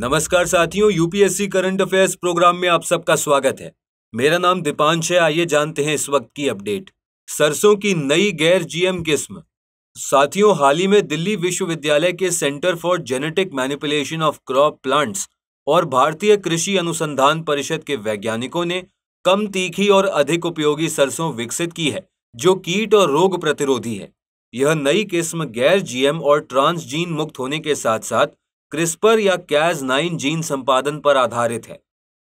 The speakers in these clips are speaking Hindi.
नमस्कार साथियों यूपीएससी करंट अफेयर्स प्रोग्राम में आप सबका स्वागत है मेरा नाम दीपांश है आइए जानते हैं इस वक्त की अपडेट सरसों की नई गैर जीएम किस्म साथियों हाल ही में दिल्ली विश्वविद्यालय के centre for genetic manipulation of crop plants और भारतीय कृषि अनुसंधान परिषद के वैज्ञानिकों ने कम तीखी और अधिक उपयोगी सरसों विकसित की है जो कीट और रोग प्रतिरोधी है यह नई किस्म गैर जीएम और ट्रांसजीन मुक्त होने के साथ साथ क्रिस्पर या कैज नाइन जीन संपादन पर आधारित है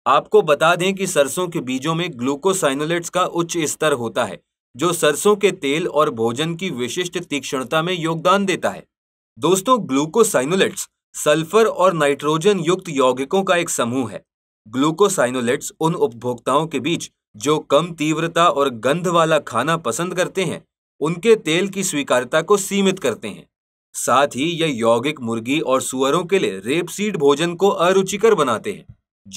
आपको बता दें कि सरसों के बीजों में ग्लूकोसाइनोलेट्स का उच्च स्तर होता है जो सरसों के तेल और भोजन की विशिष्ट तीक्ष्णता में योगदान देता है दोस्तों ग्लूकोसाइनोलेट्स सल्फर और नाइट्रोजन युक्त यौगिकों का एक समूह है ग्लूकोसाइनोलेट्स उन उपभोक्ताओं के बीच जो कम तीव्रता और गंध वाला खाना पसंद करते हैं उनके तेल की स्वीकारता को सीमित करते हैं साथ ही यह यौगिक मुर्गी और सुअरों के लिए रेपसीड भोजन को अरुचिकर बनाते हैं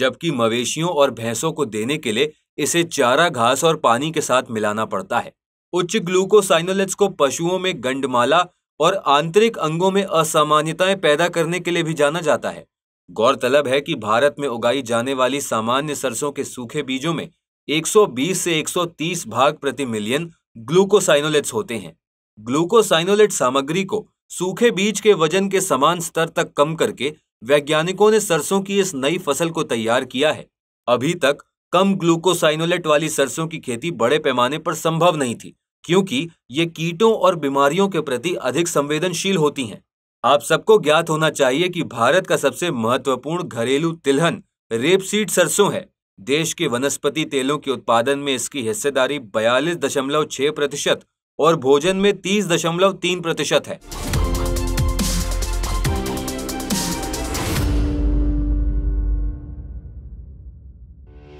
जबकि मवेशियों और भैंसों को देने के लिए इसे चारा घास और पानी के साथ मिलाना पड़ता है उच्च ग्लूकोसाइनोलेट्स को पशुओं में गंडमाला और आंतरिक अंगों में असामान्यताएं पैदा करने के लिए भी जाना जाता है गौरतलब है कि भारत में उगाई जाने वाली सामान्य सरसों के सूखे बीजों में 120 से 130 भाग प्रति मिलियन ग्लूकोसाइनोलेट्स होते हैं ग्लूकोसाइनोलेट सामग्री को सूखे बीज के वजन के समान स्तर तक कम करके वैज्ञानिकों ने सरसों की इस नई फसल को तैयार किया है अभी तक कम ग्लूकोसाइनोलेट वाली सरसों की खेती बड़े पैमाने पर संभव नहीं थी क्योंकि ये कीटों और बीमारियों के प्रति अधिक संवेदनशील होती हैं आप सबको ज्ञात होना चाहिए कि भारत का सबसे महत्वपूर्ण घरेलू तिलहन रेपसीड सरसों है देश के वनस्पति तेलों के उत्पादन में इसकी हिस्सेदारी बयालीस दशमलव छह प्रतिशत और भोजन में तीस दशमलव तीन प्रतिशत है